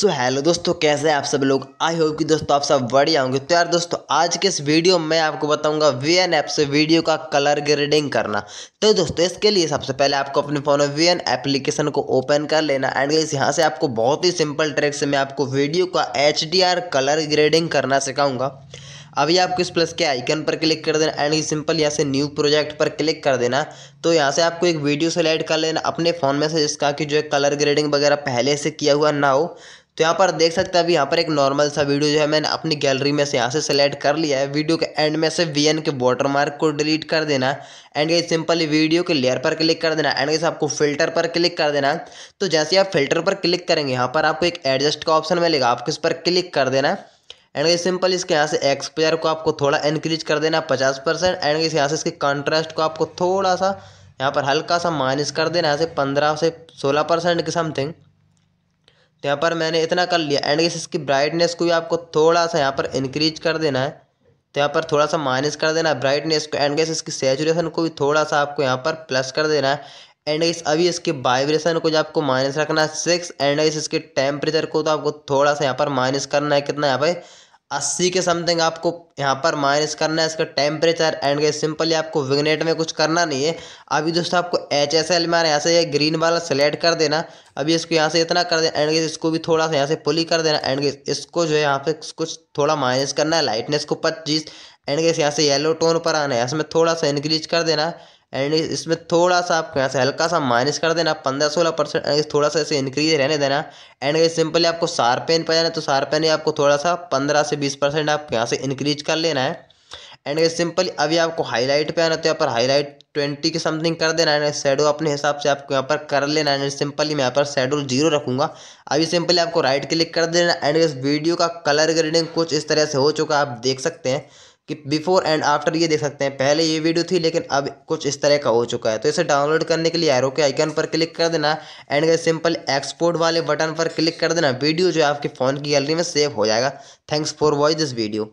सो so, hello दोस्तों कैसे हैं आप सब लोग आई होप कि दोस्तों आप सब बढ़िया होंगे तो यार दोस्तों आज के इस वीडियो में आपको बताऊंगा वी एन ऐप से वीडियो का कलर ग्रेडिंग करना तो दोस्तों इसके लिए सबसे पहले आपको अपने फ़ोन में वी एन एप्लीकेशन को ओपन कर लेना एंड गई यहाँ से आपको बहुत ही सिंपल ट्रिक से मैं आपको वीडियो का एच कलर ग्रेडिंग करना सिखाऊँगा अभी आपको इस प्लस के आइकन पर क्लिक कर देना एंड सिंपल यहाँ से न्यू प्रोजेक्ट पर क्लिक कर देना तो यहाँ से आपको एक वीडियो सेलेक्ट कर लेना अपने फ़ोन में से जिसका कि जो है कलर ग्रेडिंग वगैरह पहले से किया हुआ ना हो तो यहाँ पर देख सकते हैं अभी यहाँ पर एक नॉर्मल सा वीडियो जो है मैंने अपनी गैलरी में से यहाँ से सेलेक्ट कर लिया है वीडियो के एंड में से वी के वाटर मार्क को डिलीट कर देना एंड गई सिंपली वीडियो के लेयर पर क्लिक कर देना एंड आपको फिल्टर पर क्लिक कर देना तो जैसे आप फिल्टर पर क्लिक करेंगे यहाँ पर आपको एक एडजस्ट का ऑप्शन मिलेगा आपको इस पर क्लिक कर देना एंड गई सिंपल इसके यहाँ से एक्सपायर को आपको थोड़ा इंक्रीज कर देना पचास परसेंट एंड गई यहाँ से इसके कॉन्ट्रास्ट को आपको थोड़ा सा यहाँ पर हल्का सा माइनस कर देना यहाँ से पंद्रह से सोलह परसेंट के समथिंग तो यहाँ पर मैंने इतना कर लिया एंड गैस इसकी ब्राइटनेस को भी आपको थोड़ा सा यहाँ पर इंक्रीज कर देना है तो यहाँ पर थोड़ा सा माइनस कर देना है ब्राइटनेस को एंड गैस इसकी सेचुरेशन को भी थोड़ा सा आपको यहाँ पर प्लस कर देना है एंड गेस अभी इसके वाइब्रेशन को जो आपको माइनस रखना है सिक्स एंड गेस इसके टेम्परेचर को तो आपको थोड़ा सा यहाँ पर माइनस करना है कितना यहाँ पर अस्सी के समथिंग आपको यहाँ पर माइनस करना है इसका टेम्परेचर एंड सिंपली आपको विगनेट में कुछ करना नहीं है अभी दोस्तों आपको एच एस एल में यहाँ से ये ग्रीन वाला सेलेक्ट कर देना अभी इसको यहाँ से इतना कर देना एंड इसको भी थोड़ा सा यहाँ से पुली कर देना एंड इसको जो है यहाँ पे कुछ थोड़ा माइनस करना है लाइटनेस को पच्चीस एंड गए यहाँ से येलो टोन पर आना है इसमें थोड़ा सा इंक्रीज कर देना एंड इसमें थोड़ा सा आपको यहाँ से हल्का सा माइनस कर देना पंद्रह सोलह परसेंट थोड़ा सा इसे इंक्रीज रहने देना एंड अगर सिंपली आपको सारपेन पर जाना तो ही आपको थोड़ा सा पंद्रह से बीस परसेंट आप यहाँ से इंक्रीज कर लेना है एंड अगर सिंपली अभी आपको हाईलाइट पे आना तो यहाँ पर हाईलाइट ट्वेंटी के समथिंग कर देना है शेडो अपने हिसाब से आपको यहाँ पर कर लेना है सिंपली मैं यहाँ पर शेडो जीरो रखूँगा अभी सिंपली आपको राइट क्लिक कर देना एंड इस वीडियो का कलर ग्रेडिंग कुछ इस तरह से हो चुका आप देख सकते हैं कि बिफोर एंड आफ्टर ये देख सकते हैं पहले ये वीडियो थी लेकिन अब कुछ इस तरह का हो चुका है तो इसे डाउनलोड करने के लिए एरो के आइकन पर क्लिक कर देना एंड गए सिंपल एक्सपोर्ट वाले बटन पर क्लिक कर देना वीडियो जो है आपके फ़ोन की गैलरी में सेव हो जाएगा thanks for watch this video